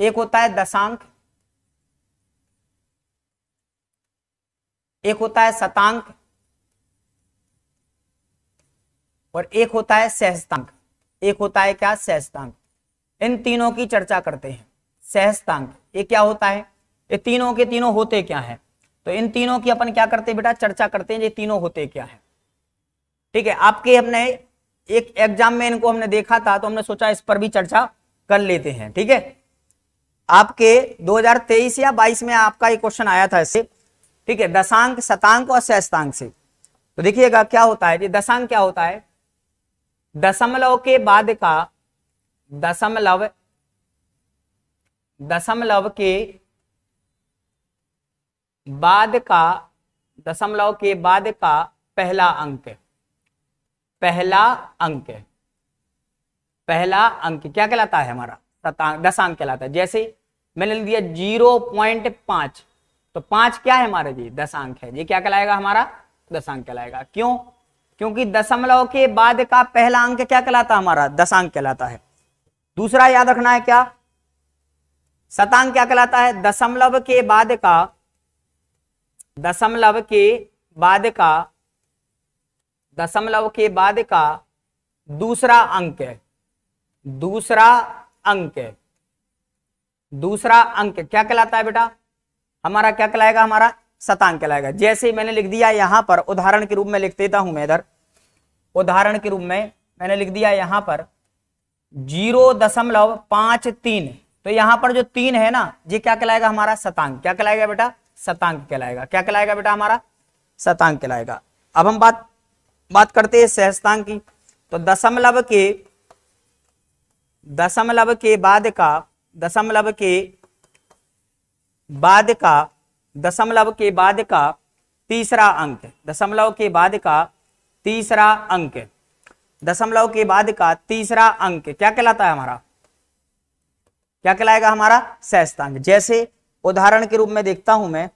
एक होता है दशांक एक होता है शतांक और एक होता है सहस्तांक एक होता है क्या सहस्तांक इन तीनों की चर्चा करते हैं सहस्तांक ये क्या होता है ये तीनों के तीनों होते क्या है तो इन तीनों की अपन क्या करते हैं बेटा चर्चा करते हैं ये तीनों होते क्या है ठीक है आपके हमने एक एग्जाम में इनको हमने देखा था तो हमने सोचा इस पर भी चर्चा कर लेते हैं ठीक है आपके 2023 या 22 में आपका ये क्वेश्चन आया था इससे ठीक है दशांक शतांक और सहस्तांक से तो देखिएगा क्या होता है दशांक क्या होता है दशमलव के बाद का दशमलव दशमलव के बाद का दशमलव के बाद का पहला अंक पहला अंक पहला अंक क्या कहलाता है हमारा शतांक दशांक कहलाता है जैसे मैंने लिख दिया जीरो पॉइंट पांच तो पांच क्या है हमारा जी दशांक है ये क्या कहलाएगा हमारा दशांक कहलाएगा क्यों क्योंकि दशमलव के बाद का पहला अंक क्या कहलाता है हमारा दशांक कहलाता है दूसरा याद रखना है क्या शतांक क्या कहलाता है दशमलव के बाद का दशमलव के बाद का दशमलव के बाद का दूसरा अंक है दूसरा अंक है दूसरा अंक क्या कहलाता है बेटा हमारा क्या कहलाएगा हमारा शतांक कहलाएगा जैसे ही मैंने लिख दिया यहां पर उदाहरण के रूप में लिख देता हूं मैं इधर उदाहरण के रूप में मैंने लिख दिया यहां पर जीरो दशमलव पांच तीन तो यहां पर जो तीन है ना ये क्या कहलाएगा हमारा शतांक क्या कहलाएगा बेटा शतांक कहलाएगा क्या कहलाएगा बेटा हमारा शतांक कहलाएगा अब हम बात बात करते हैं सहस्तांक की तो दशमलव के दशमलव के बाद का दशमलव के बाद का दशमलव के बाद का तीसरा अंक दशमलव के बाद का तीसरा अंक दशमलव के बाद का तीसरा अंक क्या कहलाता है हमारा क्या कहलाएगा हमारा सहस्तांक जैसे उदाहरण के रूप में देखता हूं मैं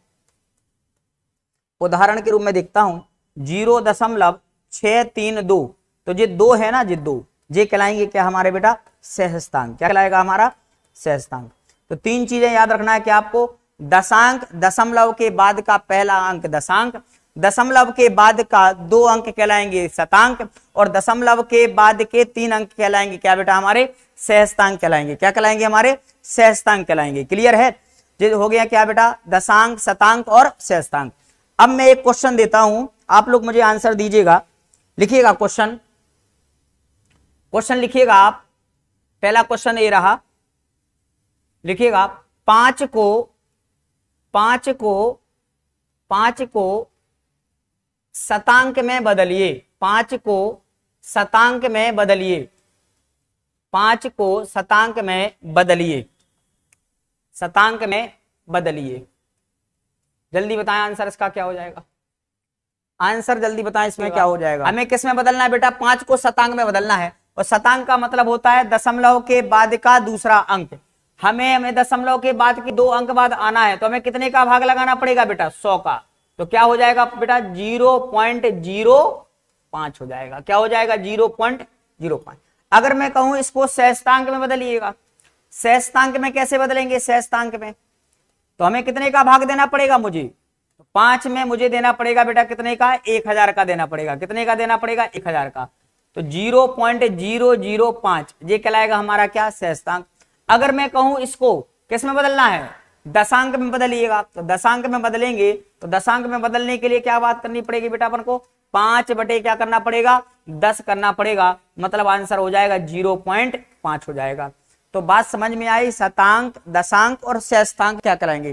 उदाहरण के रूप में देखता हूं जीरो दशमलव छह तीन दो तो ये दो है ना जी दो ये कहलाएंगे क्या हमारे बेटा सहस्तांक क्या कहलाएगा हमारा शेषतांक तो तीन चीजें याद रखना है कि आपको दशांक दशमलव के बाद का पहला अंक दशांक दशमलव के बाद का दो अंक कहलाएंगे शतांक और दशमलव के बाद के तीन अंक कहलाएंगे क्या बेटा हमारे सहस्तांक कहलाएंगे क्या कहलाएंगे हमारे सहस्तांक कहलाएंगे क्लियर है जो हो गया क्या बेटा दशांक शतांक और सहस्तांक अब मैं एक क्वेश्चन देता हूं आप लोग मुझे आंसर दीजिएगा लिखिएगा क्वेश्चन क्वेश्चन लिखिएगा आप पहला क्वेश्चन ये रहा लिखिएगा पांच को पांच को पांच को शतांक में बदलिए पांच को शतांक में बदलिए पांच को शतांक में बदलिए शतांक में बदलिए जल्दी बताएं आंसर इसका क्या हो जाएगा आंसर जल्दी बताएं इसमें क्या हो जाएगा हमें किस में बदलना है बेटा पांच को शतांक में बदलना है और शतांक का मतलब होता है दशमलव के बाद का दूसरा अंक हमें हमें दशमलव के बाद के दो अंक बाद आना है तो हमें कितने का भाग लगाना पड़ेगा बेटा सौ का तो क्या हो जाएगा बेटा जीरो पॉइंट जीरो पांच हो जाएगा क्या हो जाएगा जीरो पॉइंट जीरो पांच अगर मैं कहूं इसको सहस्तांक में बदलिएगा सहस्तांक में कैसे बदलेंगे सहस्तांक में तो हमें कितने का भाग देना पड़ेगा मुझे तो पांच में मुझे देना पड़ेगा बेटा कितने का एक हजार का देना पड़ेगा कितने का देना पड़ेगा एक हजार का तो जीरो पॉइंट जीरो जीरो पांच ये कहलाएगा हमारा क्या सहस्तांक अगर मैं कहूं इसको किस में बदलना है दशांक में बदलिएगा तो दशांक में बदलेंगे तो दशांक में बदलने के लिए क्या बात करनी पड़ेगी बेटा अपन को पांच बटे क्या करना पड़ेगा दस करना पड़ेगा मतलब आंसर हो जाएगा जीरो पॉइंट पांच हो जाएगा तो बात समझ में आई शतांक दशांक और शेषतांक क्या कराएंगे